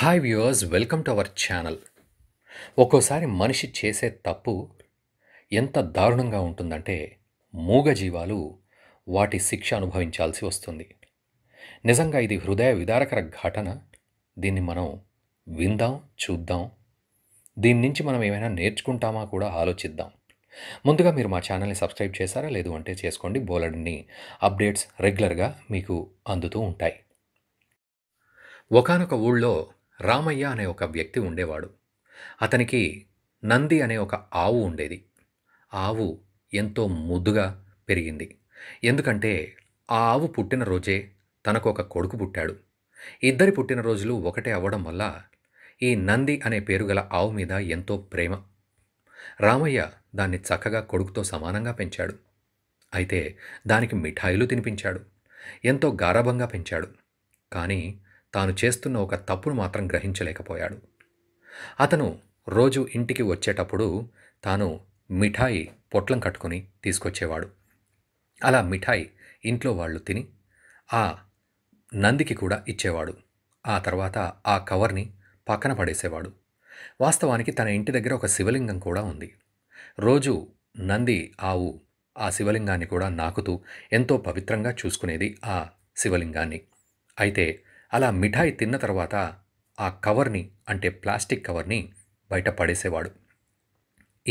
hi viewers welcome to our channel ఒక్కోసారి మనిషి చేసే తప్పు ఎంత దారుణంగా ఉంటుందంటే మూగజీవాలు వాటి శిక్ష అనుభవించాల్సి వస్తుంది నిజంగా ఇది హృదయ విదారకర ఘటన దీన్ని మనం విందాం చూద్దాం దీని నుంచి మనం ఏమైనా నేర్చుకుంటామా కూడా ఆలోచిద్దాం ముందుగా మీరు మా ఛానల్ని సబ్స్క్రైబ్ చేశారా లేదు అంటే చేసుకోండి బోలెడ్ని అప్డేట్స్ రెగ్యులర్గా మీకు అందుతూ ఉంటాయి ఒకనొక ఊళ్ళో రామయ్య అనే ఒక వ్యక్తి ఉండేవాడు అతనికి నంది అనే ఒక ఆవు ఉండేది ఆవు ఎంతో ముద్దుగా పెరిగింది ఎందుకంటే ఆ ఆవు పుట్టినరోజే తనకు ఒక కొడుకు పుట్టాడు ఇద్దరి పుట్టినరోజులు ఒకటే అవ్వడం వల్ల ఈ నంది అనే పేరు గల ఆవు మీద ఎంతో ప్రేమ రామయ్య దాన్ని చక్కగా కొడుకుతో సమానంగా పెంచాడు అయితే దానికి మిఠాయిలు తినిపించాడు ఎంతో గారాభంగా పెంచాడు కానీ తాను చేస్తున్న ఒక తప్పును మాత్రం గ్రహించలేకపోయాడు అతను రోజు ఇంటికి వచ్చేటప్పుడు తాను మిఠాయి పొట్లం కట్టుకుని తీసుకొచ్చేవాడు అలా మిఠాయి ఇంట్లో వాళ్ళు తిని ఆ నందికి కూడా ఇచ్చేవాడు ఆ తర్వాత ఆ కవర్ని పక్కన పడేసేవాడు వాస్తవానికి తన ఇంటి దగ్గర ఒక శివలింగం కూడా ఉంది రోజు నంది ఆవు ఆ శివలింగాన్ని కూడా నాకుతూ ఎంతో పవిత్రంగా చూసుకునేది ఆ శివలింగాన్ని అయితే అలా మిఠాయి తిన్న తర్వాత ఆ కవర్ని అంటే ప్లాస్టిక్ కవర్ని బయట పడేసేవాడు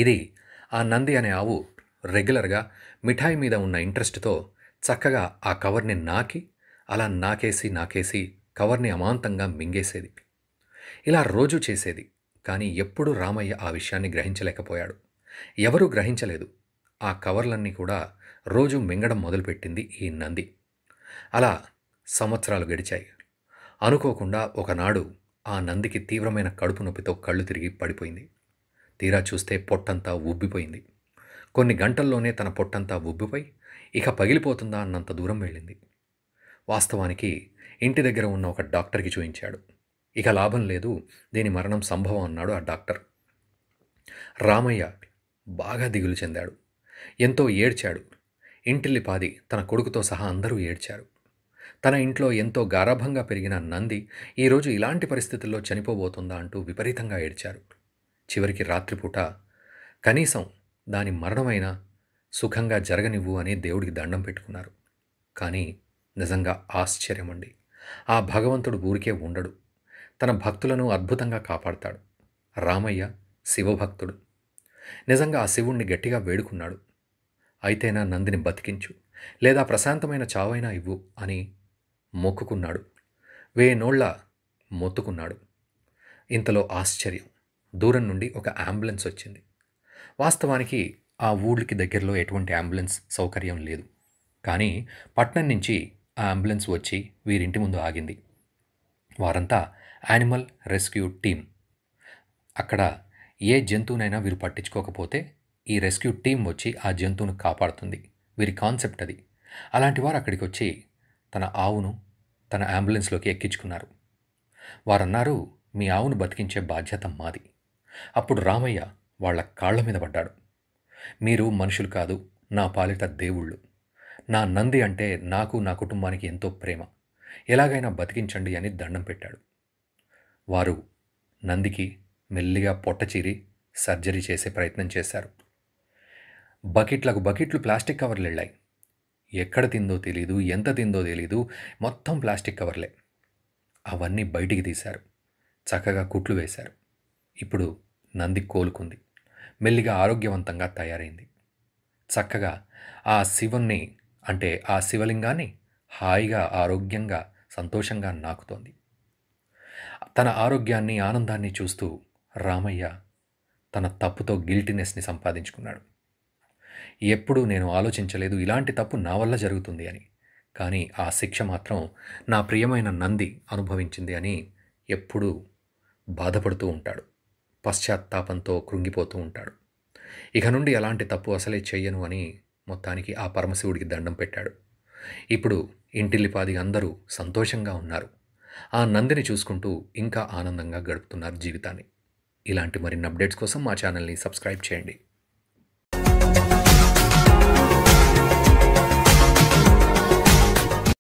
ఇది ఆ నంది అనే ఆవు రెగ్యులర్గా మిఠాయి మీద ఉన్న ఇంట్రెస్ట్తో చక్కగా ఆ కవర్ని నాకి అలా నాకేసి నాకేసి కవర్ని అమాంతంగా మింగేసేది ఇలా రోజు చేసేది కానీ ఎప్పుడూ రామయ్య ఆ విషయాన్ని గ్రహించలేకపోయాడు ఎవరూ గ్రహించలేదు ఆ కవర్లన్నీ కూడా రోజు మింగడం మొదలుపెట్టింది ఈ నంది అలా సంవత్సరాలు గడిచాయి అనుకోకుండా ఒకనాడు ఆ నందికి తీవ్రమైన కడుపు నొప్పితో కళ్ళు తిరిగి పడిపోయింది తీరా చూస్తే పొట్టంతా ఉబ్బిపోయింది కొన్ని గంటల్లోనే తన పొట్టంతా ఉబ్బిపోయి ఇక పగిలిపోతుందా అన్నంత దూరం వెళ్ళింది వాస్తవానికి ఇంటి దగ్గర ఉన్న ఒక డాక్టర్కి చూయించాడు ఇక లాభం లేదు దీని మరణం సంభవం అన్నాడు ఆ డాక్టర్ రామయ్య బాగా దిగులు చెందాడు ఎంతో ఏడ్చాడు ఇంటిల్లిపాది తన కొడుకుతో సహా అందరూ ఏడ్చారు తన ఇంట్లో ఎంతో గారాభంగా పెరిగిన నంది ఈరోజు ఇలాంటి పరిస్థితుల్లో చనిపోబోతుందా అంటూ విపరీతంగా ఏడ్చారు చివరికి రాత్రిపూట కనీసం దాని మరణమైన సుఖంగా జరగనివ్వు అని దేవుడికి దండం పెట్టుకున్నారు కానీ నిజంగా ఆశ్చర్యమండి ఆ భగవంతుడు ఊరికే ఉండడు తన భక్తులను అద్భుతంగా కాపాడతాడు రామయ్య శివభక్తుడు నిజంగా ఆ శివుణ్ణి గట్టిగా వేడుకున్నాడు అయితేనా నందిని బతికించు లేదా ప్రశాంతమైన చావైనా ఇవ్వు అని మొక్కుకున్నాడు వేనోళ్ల మొత్తుకున్నాడు ఇంతలో ఆశ్చర్యం దూరం నుండి ఒక అంబులెన్స్ వచ్చింది వాస్తవానికి ఆ ఊళ్ళకి దగ్గరలో ఎటువంటి అంబులెన్స్ సౌకర్యం లేదు కానీ పట్నం నుంచి ఆ అంబులెన్స్ వచ్చి వీరింటి ముందు ఆగింది వారంతా యానిమల్ రెస్క్యూ టీం అక్కడ ఏ జంతువునైనా వీరు పట్టించుకోకపోతే ఈ రెస్క్యూ టీం వచ్చి ఆ జంతువును కాపాడుతుంది వీరి కాన్సెప్ట్ అది అలాంటి వారు అక్కడికి వచ్చి తన ఆవును తన అంబులెన్స్లోకి ఎక్కించుకున్నారు వారన్నారు మీ ఆవును బతికించే బాధ్యత మాది అప్పుడు రామయ్య వాళ్ళ కాళ్ల మీద పడ్డాడు మీరు మనుషులు కాదు నా పాలిట దేవుళ్ళు నా నంది అంటే నాకు నా కుటుంబానికి ఎంతో ప్రేమ ఎలాగైనా బతికించండి అని దండం పెట్టాడు వారు నందికి మెల్లిగా పొట్టచీరి సర్జరీ చేసే ప్రయత్నం చేశారు బకెట్లకు బకెట్లు ప్లాస్టిక్ కవర్లు వెళ్ళాయి ఎక్కడ తిందో తెలీదు ఎంత తిందో తెలీదు మొత్తం ప్లాస్టిక్ కవర్లే అవన్నీ బయటికి తీశారు చక్కగా కుట్లు వేశారు ఇప్పుడు నంది కోలుకుంది మెల్లిగా ఆరోగ్యవంతంగా తయారైంది చక్కగా ఆ శివుణ్ణి అంటే ఆ శివలింగాన్ని హాయిగా ఆరోగ్యంగా సంతోషంగా నాకుతోంది తన ఆరోగ్యాన్ని ఆనందాన్ని చూస్తూ రామయ్య తన తప్పుతో గిల్టీనెస్ని సంపాదించుకున్నాడు ఎప్పుడూ నేను ఆలోచించలేదు ఇలాంటి తప్పు నా వల్ల జరుగుతుంది అని కానీ ఆ శిక్ష మాత్రం నా ప్రియమైన నంది అనుభవించింది అని ఎప్పుడూ బాధపడుతూ ఉంటాడు పశ్చాత్తాపంతో కృంగిపోతూ ఉంటాడు ఇక నుండి అలాంటి తప్పు అసలే చెయ్యను అని మొత్తానికి ఆ పరమశివుడికి దండం పెట్టాడు ఇప్పుడు ఇంటిల్లిపాది అందరూ సంతోషంగా ఉన్నారు ఆ నందిని చూసుకుంటూ ఇంకా ఆనందంగా గడుపుతున్నారు జీవితాన్ని ఇలాంటి మరిన్ని అప్డేట్స్ కోసం మా ఛానల్ని సబ్స్క్రైబ్ చేయండి